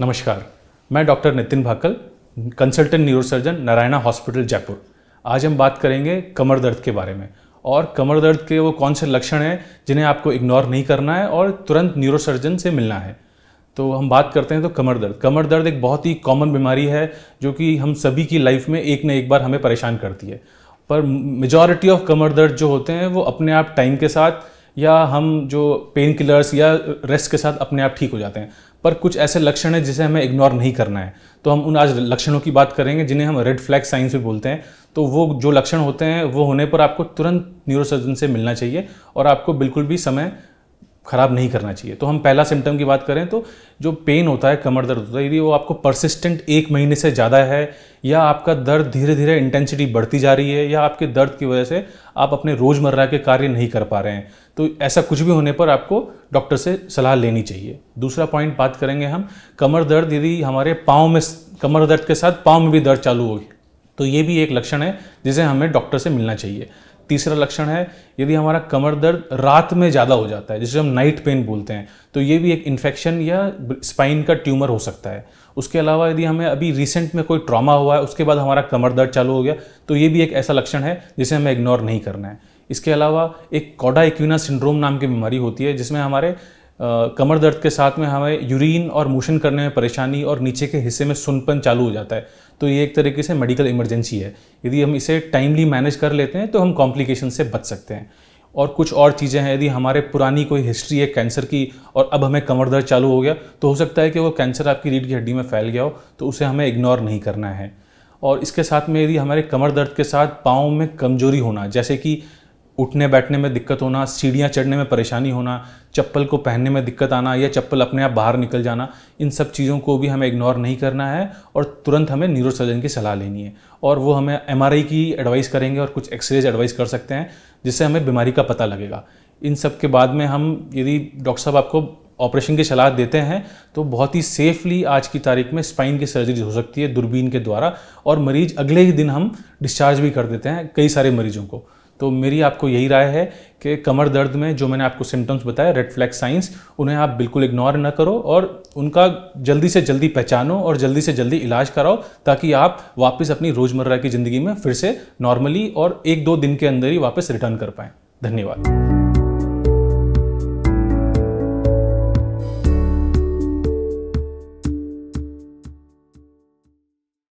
नमस्कार मैं doctor Nitin Bhakal consultant neurosurgeon Narayana hospital Jaipur आज हम बात करेंगे कमर दर्द के बारे में और कमर दर्द के वो कौन से लक्षण हैं जिन्हें आपको इग्नोर नहीं करना है और तुरंत न्यूरोसर्जन से मिलना है तो हम बात करते हैं तो कमर दर्द कमर दर्द एक बहुत ही कॉमन बीमारी है जो कि हम सभी की लाइफ में एक न एक बार हमें परेशान करती है पर मेजॉरिटी ऑफ कमर दर्द जो होते हैं वो अपने आप टाइम के साथ या हम जो पेन किलर्स या रेस्ट के साथ अपने आप ठीक हो जाते हैं पर कुछ ऐसे लक्षण हैं जिसे हमें इग्नोर नहीं करना है तो हम उन आज लक्षणों की बात करेंगे जिन्हें हम रेड फ्लैग साइंस भी बोलते हैं तो वो जो लक्षण होते हैं वो होने पर आपको तुरंत न्यूरोसर्जन से मिलना चाहिए और आपको बिल्कुल भी समय ख़राब नहीं करना चाहिए तो हम पहला सिम्टम की बात करें तो जो पेन होता है कमर दर्द होता है यदि वो आपको परसिस्टेंट एक महीने से ज़्यादा है या आपका दर्द धीरे धीरे इंटेंसिटी बढ़ती जा रही है या आपके दर्द की वजह से आप अपने रोज़मर्रा के कार्य नहीं कर पा रहे हैं तो ऐसा कुछ भी होने पर आपको डॉक्टर से सलाह लेनी चाहिए दूसरा पॉइंट बात करेंगे हम कमर दर्द यदि हमारे पाँव में कमर दर्द के साथ पाँव में भी दर्द चालू होगी तो ये भी एक लक्षण है जिसे हमें डॉक्टर से मिलना चाहिए तीसरा लक्षण है यदि हमारा कमर दर्द रात में ज़्यादा हो जाता है जिसे हम नाइट पेन बोलते हैं तो ये भी एक इन्फेक्शन या स्पाइन का ट्यूमर हो सकता है उसके अलावा यदि हमें अभी रिसेंट में कोई ट्रॉमा हुआ है उसके बाद हमारा कमर दर्द चालू हो गया तो ये भी एक ऐसा लक्षण है जिसे हमें इग्नोर नहीं करना है इसके अलावा एक कॉडा एक्यूना सिंड्रोम नाम की बीमारी होती है जिसमें हमारे कमर दर्द के साथ में हमें यूरिन और मोशन करने में परेशानी और नीचे के हिस्से में सुनपन चालू हो जाता है तो ये एक तरीके से मेडिकल इमरजेंसी है यदि हम इसे टाइमली मैनेज कर लेते हैं तो हम कॉम्प्लिकेशन से बच सकते हैं और कुछ और चीज़ें हैं यदि हमारे पुरानी कोई हिस्ट्री है कैंसर की और अब हमें कमर दर्द चालू हो गया तो हो सकता है कि वो कैंसर आपकी रीढ़ की हड्डी में फैल गया हो तो उसे हमें इग्नोर नहीं करना है और इसके साथ में यदि हमारे कमर दर्द के साथ पाँव में कमजोरी होना जैसे कि उठने बैठने में दिक्कत होना सीढ़ियाँ चढ़ने में परेशानी होना चप्पल को पहनने में दिक्कत आना या चप्पल अपने आप बाहर निकल जाना इन सब चीज़ों को भी हमें इग्नोर नहीं करना है और तुरंत हमें न्यूरोसर्जन की सलाह लेनी है और वो हमें एम की एडवाइस करेंगे और कुछ एक्सरेज एडवाइस कर सकते हैं जिससे हमें बीमारी का पता लगेगा इन सब के बाद में हम यदि डॉक्टर साहब आपको ऑपरेशन की सलाह देते हैं तो बहुत ही सेफली आज की तारीख में स्पाइन की सर्जरी हो सकती है दूरबीन के द्वारा और मरीज अगले ही दिन हम डिस्चार्ज भी कर देते हैं कई सारे मरीजों को तो मेरी आपको यही राय है कि कमर दर्द में जो मैंने आपको सिम्टम्स बताए रेड फ्लैग साइंस उन्हें आप बिल्कुल इग्नोर ना करो और उनका जल्दी से जल्दी पहचानो और जल्दी से जल्दी इलाज कराओ ताकि आप वापस अपनी रोज़मर्रा की ज़िंदगी में फिर से नॉर्मली और एक दो दिन के अंदर ही वापस रिटर्न कर पाएँ धन्यवाद